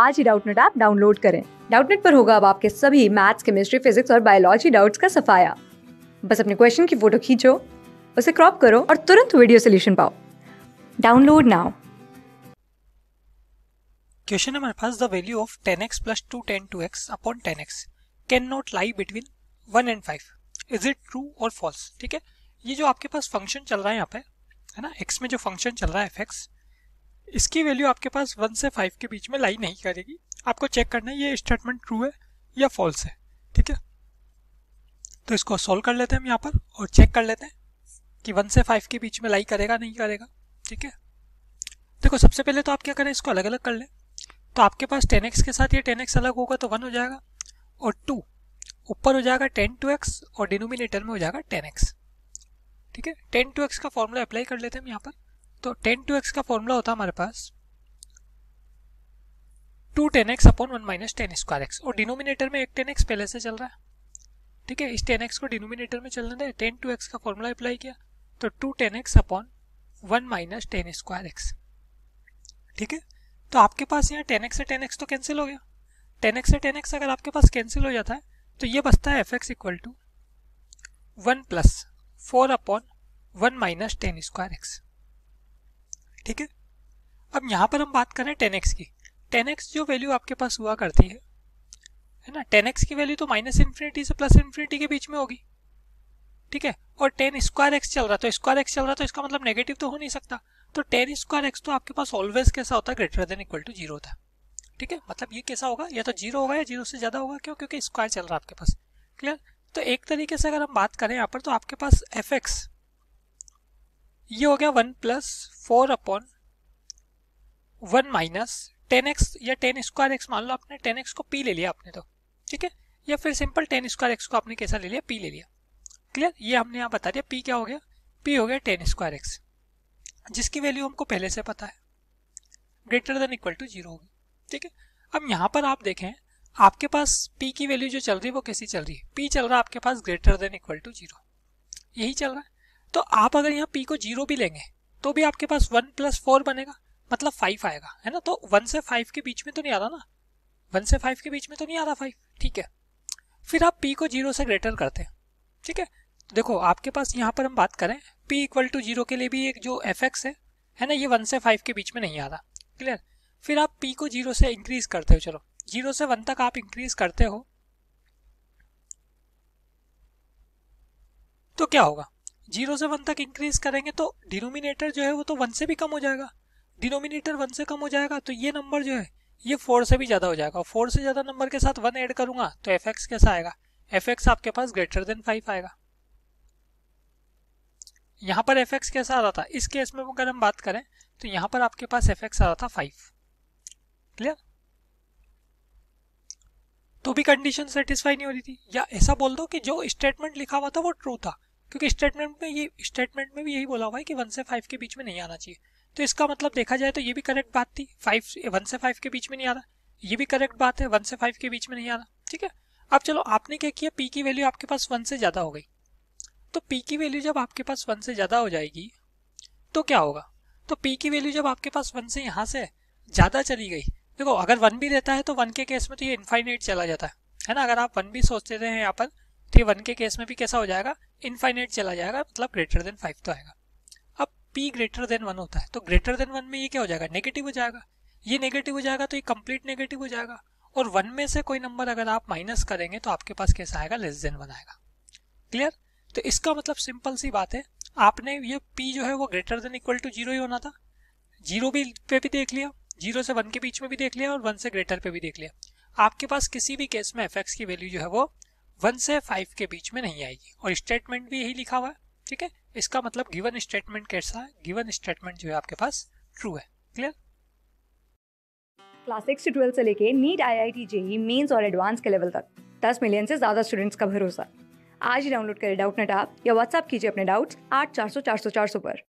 आज ही Doubtnut app download करें डाउटनेट पर होगा अब आपके सभी मैथ्स केमिस्ट्री फिजिक्स और बायोलॉजी डाउट्स का सफाया बस अपने क्वेश्चन की फोटो खींचो उसे क्रॉप करो और तुरंत वीडियो सोल्यूशन पाओ डाउनलोड नाउ क्वेश्चन हमारे पास the value of 10x plus two tan two x upon tan x can not lie between one and five is it true और फॉल्स ठीक है ये जो आपके पास फंक्शन चल रहा है यहाँ पे है ना एक्स में जो फंक्शन चल रहा है एफ एक्स इसकी वैल्यू आपके पास वन से फाइव के बीच में लाई नहीं करेगी आपको चेक करना है ये स्टेटमेंट ट्रू है या फॉल्स है ठीक है तो इसको सॉल्व कर लेते हैं हम यहाँ पर और चेक कर लेते हैं कि वन से फाइव के बीच में लाई करेगा नहीं करेगा ठीक है देखो सबसे पहले तो आप क्या करें इसको अलग अलग कर लें तो आपके पास टेन एक्स के साथ ये टेन एक्स अलग होगा तो वन हो जाएगा और टू ऊपर हो जाएगा टेन टू एक्स और डिनोमिनेटर में हो जाएगा टेन एक्स ठीक है टेन टू एक्स का फॉर्मूला अप्लाई कर लेते हैं हम यहाँ पर तो टेन टू एक्स का फॉर्मूला होता हमारे पास two tan x upon one minus tan square x और डिनोमिनेटर में एक टेन एक्स पहले से चल रहा है ठीक है इस टेन एक्स को डिनोमिनेटर में चलने दे टेन टू एक्स का फॉर्मूला अप्लाई किया तो two tan x upon one minus tan square x ठीक है तो आपके पास यहाँ टेन एक्स से टेन एक्स तो कैंसिल हो गया टेन एक्स से टेन एक्स अगर आपके पास कैंसिल हो जाता है तो ये बचता है f x equal to one plus four upon one minus tan square x ठीक है अब यहाँ पर हम बात करें टेन एक्स की टेन एक्स जो वैल्यू आपके पास हुआ करती है है ना टेन एक्स की वैल्यू तो माइनस इन्फिनिटी से प्लस इन्फिनिटी के बीच में होगी ठीक है और टेन स्क्वायर एक्स चल रहा तो स्क्वायर एक्स चल रहा तो इसका मतलब नेगेटिव तो हो नहीं सकता तो टेन स्क्वायर एक्स तो आपके पास ऑलवेज कैसा होता है greater than equal to zero होता है ठीक है मतलब ये कैसा होगा या तो जीरो होगा या जीरो से ज़्यादा होगा क्यों क्योंकि स्क्वायर चल रहा है आपके पास क्लियर तो एक तरीके से अगर हम बात करें यहाँ पर तो आपके पास एफ एक्स ये हो गया one plus four upon one minus ten X या टेन स्क्वायर एक्स मान लो आपने टेन एक्स को पी ले लिया आपने तो ठीक है या फिर सिंपल टेन स्क्वायर एक्स को आपने कैसा ले लिया पी ले लिया क्लियर ये हमने यहाँ बता दिया पी क्या हो गया पी हो गया टेन स्क्वायर एक्स जिसकी वैल्यू हमको पहले से पता है greater than equal to zero होगी ठीक है अब यहाँ पर आप देखें आपके पास पी की वैल्यू जो चल रही है वो कैसी चल रही है पी चल रहा है आपके पास greater than equal to zero यही चल रहा है तो आप अगर यहाँ पी को जीरो भी लेंगे तो भी आपके पास वन प्लस फोर बनेगा मतलब फाइव आएगा है ना तो वन से फाइव के बीच में तो नहीं आ रहा ना वन से फाइव के बीच में तो नहीं आ रहा फाइव ठीक है फिर आप पी को जीरो से ग्रेटर करते हैं ठीक है देखो आपके पास यहाँ पर हम बात करें पी इक्वल टू जीरो के लिए भी एक जो एफ एक्स है है ना ये वन से फाइव के बीच में नहीं आ रहा क्लियर फिर आप पी को जीरो से इंक्रीज करते हो चलो जीरो से वन तक आप इंक्रीज करते हो तो क्या होगा जीरो से वन तक इंक्रीज करेंगे तो डिनोमिनेटर जो है वो तो वन से भी कम हो जाएगा डिनोमिनेटर वन से कम हो जाएगा तो ये नंबर जो है ये फोर से भी ज़्यादा हो जाएगा फोर से ज़्यादा नंबर के साथ वन ऐड करूंगा तो एफ एक्स कैसा आएगा एफ एक्स आपके पास ग्रेटर देन फाइव आएगा यहाँ पर एफ एक्स कैसा आ रहा था इस केस में अगर हम बात करें तो यहाँ पर आपके पास एफ एक्स आ रहा था फाइव क्लियर तो भी कंडीशन सेटिस्फाई नहीं हो रही थी या ऐसा बोल दो कि जो स्टेटमेंट लिखा हुआ था वो ट्रू था क्योंकि स्टेटमेंट में ये स्टेटमेंट में भी यही बोला हुआ है कि वन से फाइव के बीच में नहीं आना चाहिए तो इसका मतलब देखा जाए तो ये भी करेक्ट बात थी फाइव वन से फाइव के बीच में नहीं आ रहा ये भी करेक्ट बात है वन से फाइव के बीच में नहीं आ रहा ठीक है अब चलो आपने क्या किया पी की वैल्यू आपके पास वन से ज़्यादा हो गई तो पी की वैल्यू जब आपके पास वन से ज़्यादा हो जाएगी तो क्या होगा तो पी की वैल्यू जब आपके पास वन से यहाँ से ज़्यादा चली गई देखो अगर वन भी रहता है तो वन के केस में तो ये इन्फाइनेट चला जाता है है ना अगर आप वन भी सोचते रहे यहाँ पर थ्री वन के केस में भी कैसा हो जाएगा इनफाइनाइट चला जाएगा मतलब ग्रेटर देन फाइव तो आएगा अब पी ग्रेटर देन वन होता है तो ग्रेटर देन वन में ये क्या हो जाएगा नेगेटिव हो जाएगा ये नेगेटिव हो जाएगा तो ये कंप्लीट नेगेटिव हो जाएगा और वन में से कोई नंबर अगर आप माइनस करेंगे तो आपके पास कैसा आएगा लेस देन वन आएगा क्लियर तो इसका मतलब सिंपल सी बात है आपने ये पी जो है वो greater than equal to zero ही होना था जीरो भी पे भी देख लिया जीरो से वन के बीच में भी देख लिया और वन से ग्रेटर पे भी देख लिया आपके पास किसी भी केस में एफ की वैल्यू जो है वो वन से फाइव के बीच में नहीं आएगी और स्टेटमेंट भी यही लिखा हुआ है ठीक है इसका मतलब गिवन स्टेटमेंट कैसा है गिवन स्टेटमेंट जो है आपके पास ट्रू है clear class six twelfth twelve से लेके NEET I I T JEE mains और एडवांस के लेवल तक दस मिलियन से ज्यादा स्टूडेंट्स का भरोसा आज ही डाउनलोड करें डाउट नेट आप या व्हाट्सअप कीजिए अपने डाउट्स आठ चार सौ चार सौ चार सौ पर